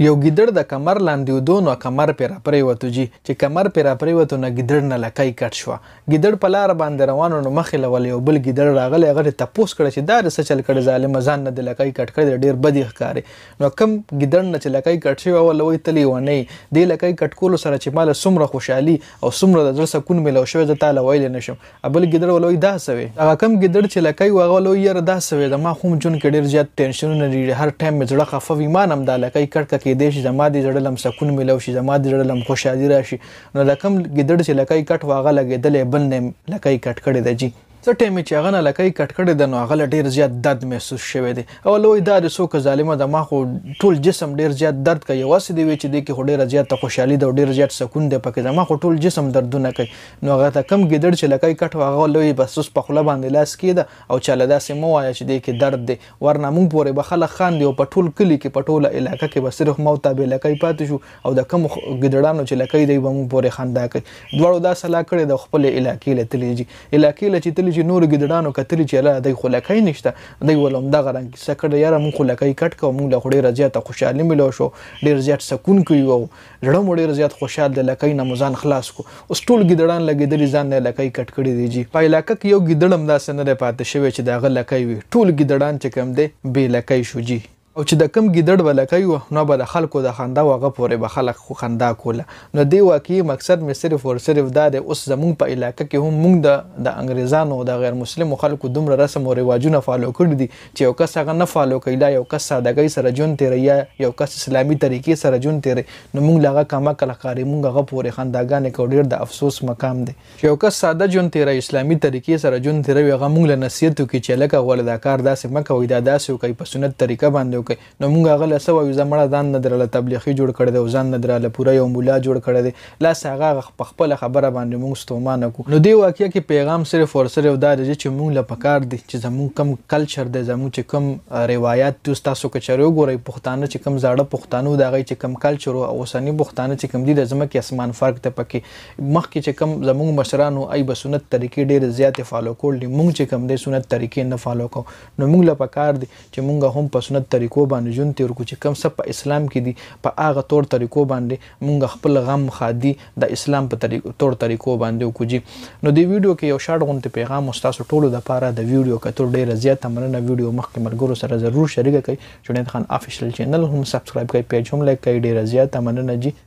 یو ګیدړ د کمر لاندې ودو نو کمر پیرا پرې وتوږي چې کمر پیرا پرې وته نو ګیدړ نه لکای کټ شو ګیدړ په لار باندې روانو نو مخې لول یو بل ګیدړ راغلی هغه ته پوس کړ چې دا رس چل کړ ظالم ځان نه د لکای کټ کړ ډیر بدی ښکاری نو کم ګیدړ نه چې لکای کټ شو او لوی تلی ونه دی لکای کټ کول سره چې مال سمره خوشحالي او سمره د زړه سکون ملو شو د تعالی ویل نشم ابل ګیدړ ولوي دا سوي هغه کم ګیدړ چې لکای وغه لوی ير دا سوي د ما خوم جون کې ډیر زیات ټینشنونه لري هر ټایم مې زړه خفوي ما نم د لکای کټ کې کېدې شي زما د زړه لم سکون ملو شي زما د زړه لم خوشحالي راشي نو لکم ګدړ چې لکای کټ واغه لګېدلې بل نه لکای کټ کړي دی څه ټیم چې هغه نه لکه کټ کړي د نو هغه ډیر زیات درد محسوس شوی دی او لوی دار سو ک ظالمه د ما خو ټول جسم ډیر زیات درد کوي واسه دی چې د کې ډیر زیات خوشحالي د ډیر زیات سکون دی پکې د ما خو ټول جسم دردونه کوي نو هغه ته کم ګډړ چې لکه کټ هغه لوی بس اوس په خله باندې لاس کید او چاله داسې مو وایي چې د کې درد دی ورنه مونږ پورې به خلک خان دی او په ټول کلی کې په ټوله علاقې کې بس صرف مو تابع لکه پاتې شو او د کم ګډړانو چې لکه دی به مونږ پورې خندا کوي دوړو دا سلا کړي د خپل علاقې لته لږي علاقې لته کتلی چې نور ګډانو کتلی چې الله د خلکای نشته دی ولوم د غران کیسه کړه یاره مون خلکای کټ کو مون له خوري رضا ته خوشاله ملو شو ډیر زیات سکون کوي او ډړو مړي رضا خوشاله د لکای نمازان خلاص کو اوس ټول ګډان لګیدلی ځان نه لکای کټ کړي دی جی په علاقه کې یو ګډړم داسنه نه پاتې شوی چې دا غلکای وي ټول ګډان چې کم دی بې لکای شو جی او چې د کم ګیدړ ولکای و نو به د خلکو د خندا وغه پورې به خلک خو خندا کوله نو دی واقعي مقصد می صرف ور صرف دا د اوس زمونږ په علاقې کې هم موږ د د انګريزانو او د غیر مسلمو خلکو دومره رسم او ریواجونه فالو کړی دي چې یو کس هغه نه فالو کوي دا یو کس سادهګۍ سره جون تیرې یا یو کس اسلامي طریقې سره جون تیرې نو موږ لغه کما کله قاری موږ هغه پورې خنداګانې کو ډیر د افسوس مقام دی چې یو کس ساده جون تیرې اسلامي طریقې سره جون تیرې هغه موږ له نصیحت کوي چې لکه ولدا کار داسې مکه وې دا داسې کوي په سنت طریقه باندې یو کوي نو موږ هغه له سو یو زمړه ځان نه درله تبلیغي جوړ کړی دی او ځان نه درله پوره یو مولا جوړ کړی دی لاس هغه خپل خبره باندې موږ ستومانه کو نو دی واقعیا کې پیغام صرف اور سره دا دی چې موږ له پکار دي چې زموږ کم کلچر دی زموږ چې کم روایت دوست تاسو کې چره وګورئ پښتانه چې کم زړه پښتانه دغه چې کم کلچر او اوسنی پښتانه چې کم دي د زمکه اسمان فرق ته پکې مخکې چې کم زموږ مشرانو ای بسنت طریقې ډېر زیات فالو کول دي موږ چې کم دي سنت طریقې نه فالو کو نو موږ له پکار دي چې موږ هم په سنت طریقې طریقو باندې ژوند تیر کو چې کم څه په اسلام کې دي په هغه تور طریقو باندې مونږ خپل غم خادي د اسلام په طریقو تور طریقو باندې کوجی نو دی ویډیو کې یو شاټ غونټه پیغام مستاسو ټولو د پاره د ویډیو کتر ډیره زیاته مننه ویډیو مخکې مرګرو سره ضرور شریک کړئ جنید خان افیشل چینل هم سبسکرایب کړئ پیج هم لایک کړئ ډیره زیاته مننه جی